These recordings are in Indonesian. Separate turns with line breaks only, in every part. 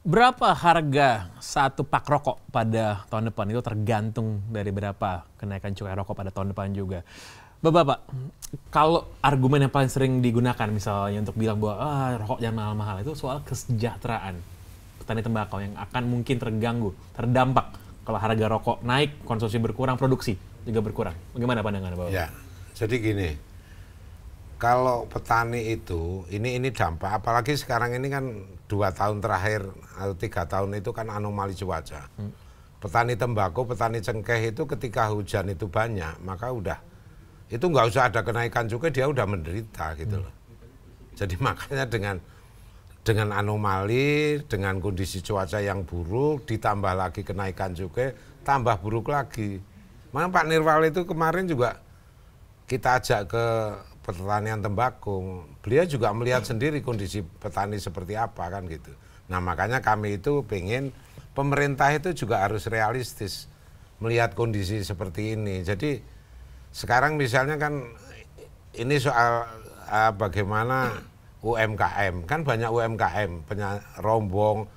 Berapa harga satu pak rokok pada tahun depan? Itu tergantung dari berapa kenaikan cukai rokok pada tahun depan juga. Bapak-bapak, kalau argumen yang paling sering digunakan misalnya untuk bilang bahwa ah, rokok jangan mahal-mahal itu soal kesejahteraan petani tembakau yang akan mungkin terganggu, terdampak kalau harga rokok naik, konsumsi berkurang, produksi juga berkurang. Bagaimana pandangan Bapak? Ya,
jadi gini, kalau petani itu ini ini dampak apalagi sekarang ini kan dua tahun terakhir atau tiga tahun itu kan anomali cuaca hmm. petani tembakau petani cengkeh itu ketika hujan itu banyak maka udah itu nggak usah ada kenaikan juga dia udah menderita gitu hmm. loh jadi makanya dengan dengan anomali dengan kondisi cuaca yang buruk ditambah lagi kenaikan juga tambah buruk lagi mana Pak Nirwal itu kemarin juga kita ajak ke pertanian tembakau. Beliau juga melihat sendiri kondisi petani seperti apa kan gitu. Nah makanya kami itu pengen pemerintah itu juga harus realistis melihat kondisi seperti ini. Jadi sekarang misalnya kan ini soal uh, bagaimana UMKM kan banyak UMKM penya rombong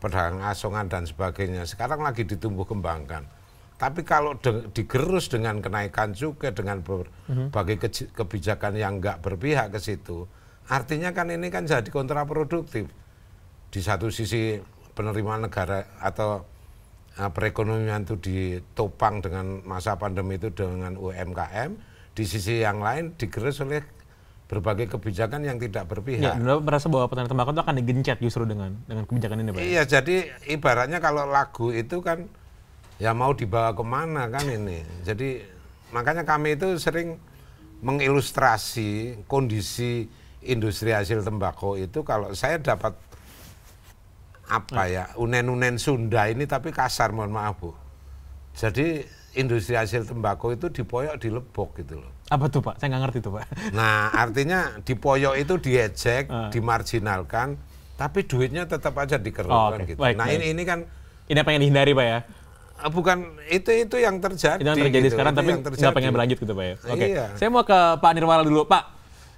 pedagang asongan dan sebagainya sekarang lagi ditumbuh kembangkan tapi kalau de, digerus dengan kenaikan cukai dengan berbagai mhm. ke, kebijakan yang nggak berpihak ke situ, artinya kan ini kan jadi kontraproduktif. Di satu sisi penerimaan negara atau uh, perekonomian itu ditopang dengan masa pandemi itu dengan UMKM, di sisi yang lain digerus oleh berbagai kebijakan yang tidak berpihak. Ya, Anda merasa bahwa petani
tembakau itu akan digencet justru dengan dengan kebijakan ini, Pak? Iya,
jadi ibaratnya kalau lagu itu kan ya mau dibawa kemana kan ini. Jadi makanya kami itu sering mengilustrasi kondisi industri hasil tembakau itu kalau saya dapat apa ya unen-unen Sunda ini tapi kasar mohon maaf bu. Jadi industri hasil tembakau itu dipoyok di lebok gitu loh.
Apa tuh pak? Saya nggak ngerti tuh pak.
Nah artinya dipoyok itu diejek, ah. dimarginalkan, tapi duitnya tetap aja dikerjakan oh, kan okay. gitu. Baik, nah baik. ini
ini kan ini apa yang dihindari pak ya? bukan itu itu yang terjadi. Itu yang terjadi gitu. sekarang itu tapi nggak pengen berlanjut gitu Pak ya. Oke. Okay. Iya. Saya mau ke Pak Nirwala dulu, Pak.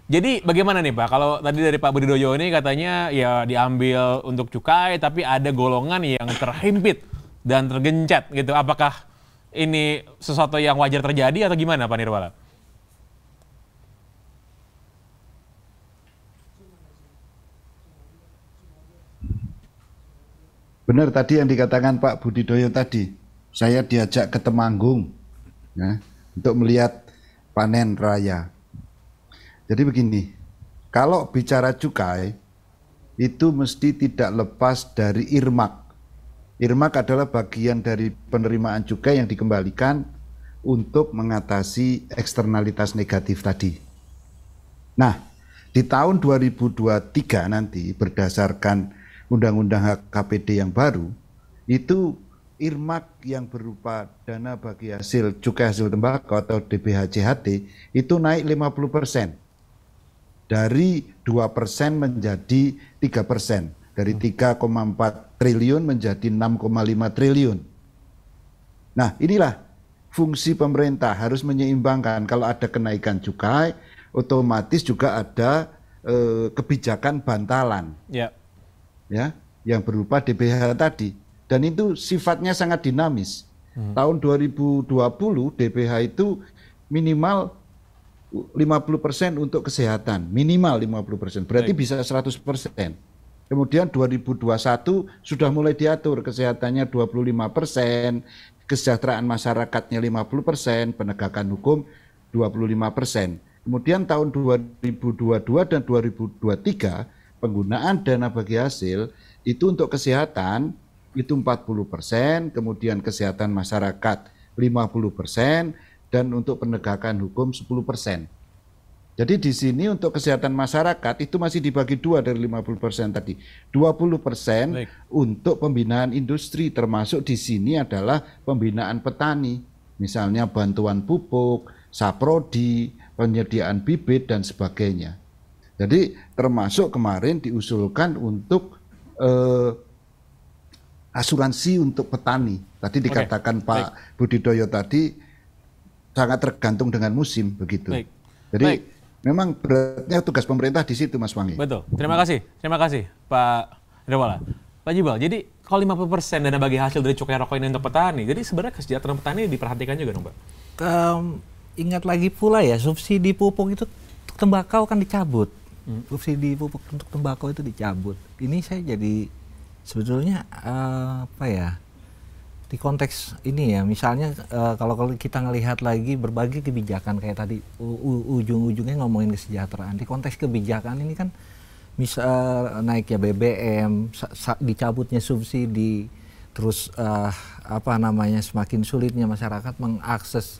Jadi bagaimana nih Pak? Kalau tadi dari Pak Budi Doyo ini katanya ya diambil untuk cukai tapi ada golongan yang terhimpit dan tergencet gitu. Apakah ini sesuatu yang wajar terjadi atau gimana Pak Nirwala?
Benar tadi yang dikatakan Pak Budi Doyo tadi saya diajak ke Temanggung ya, untuk melihat panen raya. Jadi begini, kalau bicara cukai itu mesti tidak lepas dari irmak. Irmak adalah bagian dari penerimaan cukai yang dikembalikan untuk mengatasi eksternalitas negatif tadi. Nah, di tahun 2023 nanti berdasarkan undang-undang HKPD yang baru itu Irmak yang berupa dana bagi hasil cukai hasil tembakau atau DBHJHT itu naik 50% dari 2% menjadi 3%, dari 3,4 hmm. triliun menjadi 6,5 triliun. Nah, inilah fungsi pemerintah harus menyeimbangkan kalau ada kenaikan cukai otomatis juga ada eh, kebijakan bantalan. Ya. Ya, yang berupa DBH tadi. Dan itu sifatnya sangat dinamis. Hmm. Tahun 2020 DPH itu minimal 50% untuk kesehatan, minimal 50%. Berarti Baik. bisa 100%. Kemudian 2021 sudah mulai diatur kesehatannya 25%, kesejahteraan masyarakatnya 50%, penegakan hukum 25%. Kemudian tahun 2022 dan 2023 penggunaan dana bagi hasil itu untuk kesehatan itu 40 persen, kemudian kesehatan masyarakat 50 persen, dan untuk penegakan hukum 10 persen. Jadi di sini untuk kesehatan masyarakat itu masih dibagi dua dari 50 persen tadi. 20 persen untuk pembinaan industri termasuk di sini adalah pembinaan petani. Misalnya bantuan pupuk, saprodi, penyediaan bibit dan sebagainya. Jadi termasuk kemarin diusulkan untuk eh, asuransi untuk petani. Tadi dikatakan okay. Pak Baik. Budidoyo tadi sangat tergantung dengan musim begitu. Baik. Jadi Baik. memang beratnya tugas pemerintah di situ Mas Wangi.
Betul. Terima kasih. Terima kasih Pak Dewala. Pak Jibal, jadi kalau 50% dana bagi hasil dari cukai rokok ini untuk petani, jadi sebenarnya kesejahteraan petani diperhatikan juga dong Pak?
Um, ingat lagi pula ya, subsidi pupuk itu tembakau kan dicabut. Hmm. Subsidi pupuk untuk tembakau itu dicabut. Ini saya jadi sebetulnya uh, apa ya di konteks ini ya misalnya uh, kalau kita melihat lagi berbagai kebijakan kayak tadi ujung-ujungnya ngomongin kesejahteraan di konteks kebijakan ini kan misal eh, naiknya BBM dicabutnya subsidi terus uh, apa namanya semakin sulitnya masyarakat mengakses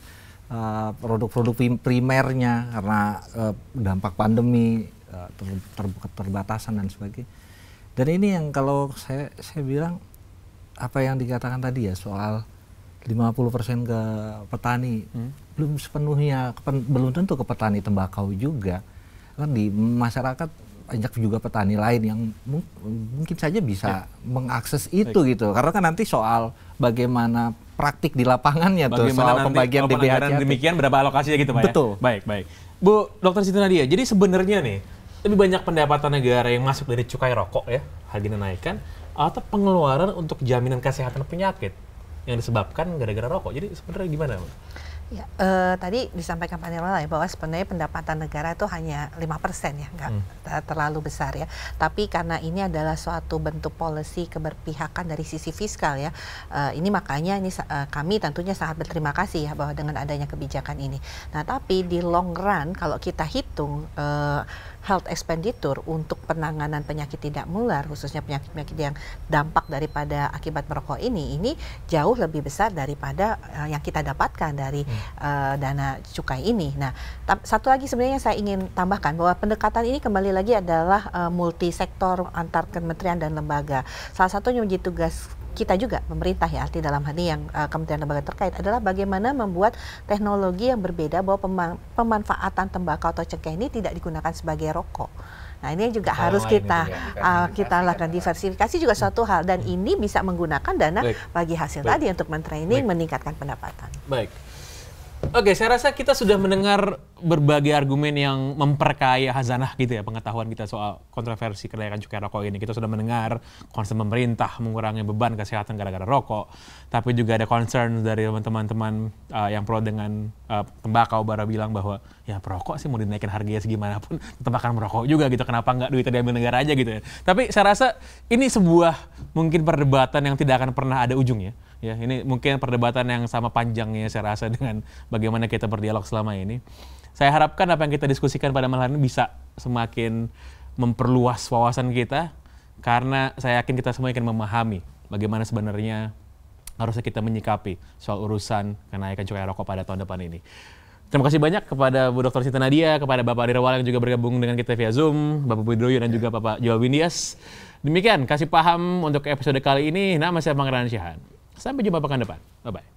produk-produk uh, primernya karena uh, dampak pandemi uh, ter ter terbatasan dan sebagainya dan ini yang kalau saya saya bilang apa yang dikatakan tadi ya soal 50% ke petani hmm. belum sepenuhnya kepen, belum tentu ke petani tembakau juga kan di masyarakat banyak juga petani lain yang mung, mungkin saja bisa ya. mengakses itu Baik. gitu karena kan nanti soal bagaimana praktik di lapangannya bagaimana tuh soal nanti, pembagian DBH demikian berapa alokasinya gitu Pak ya betul
baik baik Bu Dokter Siti Nadia jadi sebenarnya nih lebih banyak pendapatan negara yang masuk dari cukai rokok ya, harganya naikkan, atau pengeluaran untuk jaminan kesehatan penyakit yang disebabkan gara-gara rokok. Jadi sebenarnya gimana?
Ya, uh, tadi disampaikan Pak Nirwala ya bahwa sebenarnya pendapatan negara itu hanya 5% ya, nggak hmm. terlalu besar ya. Tapi karena ini adalah suatu bentuk policy keberpihakan dari sisi fiskal ya, uh, ini makanya ini uh, kami tentunya sangat berterima kasih ya bahwa dengan adanya kebijakan ini. Nah, tapi di long run kalau kita hitung uh, health expenditure untuk penanganan penyakit tidak mular, khususnya penyakit-penyakit yang dampak daripada akibat merokok ini ini jauh lebih besar daripada uh, yang kita dapatkan dari hmm uh, dana cukai ini. Nah, satu lagi sebenarnya yang saya ingin tambahkan bahwa pendekatan ini kembali lagi adalah uh, eh, multi sektor antar kementerian dan lembaga. Salah satunya menjadi tugas kita juga pemerintah ya arti dalam hal ini yang uh, kementerian lembaga terkait adalah bagaimana membuat teknologi yang berbeda bahwa pemanfaatan tembakau atau cengkeh ini tidak digunakan sebagai rokok. Nah ini juga harus kita ya, uh, kita lakukan ya. diversifikasi juga suatu hal dan ini bisa menggunakan dana Baik. bagi hasil Baik. tadi untuk mentraining Baik. meningkatkan pendapatan.
Baik. Oke, okay, saya rasa kita sudah mendengar berbagai argumen yang memperkaya hazanah gitu ya pengetahuan kita soal kontroversi kenaikan cukai rokok ini. Kita sudah mendengar concern pemerintah mengurangi beban kesehatan gara-gara rokok, tapi juga ada concern dari teman-teman uh, yang pro dengan uh, tembakau Baru bilang bahwa ya perokok sih mau dinaikin harganya segimana pun tetap akan merokok juga gitu. Kenapa nggak duitnya diambil negara aja gitu ya? Tapi saya rasa ini sebuah mungkin perdebatan yang tidak akan pernah ada ujungnya Ya, ini mungkin perdebatan yang sama panjangnya saya rasa dengan bagaimana kita berdialog selama ini. Saya harapkan apa yang kita diskusikan pada malam hari ini bisa semakin memperluas wawasan kita karena saya yakin kita semua ingin memahami bagaimana sebenarnya harusnya kita menyikapi soal urusan kenaikan cukai rokok pada tahun depan ini. Terima kasih banyak kepada Bu Dr. Siti Nadia, kepada Bapak Adirawal yang juga bergabung dengan kita via Zoom, Bapak Budoyo dan juga Bapak Jawa Windias. Demikian, kasih paham untuk episode kali ini. Nama saya Pangeran Syahan. Sampai jumpa pekan depan. Bye-bye.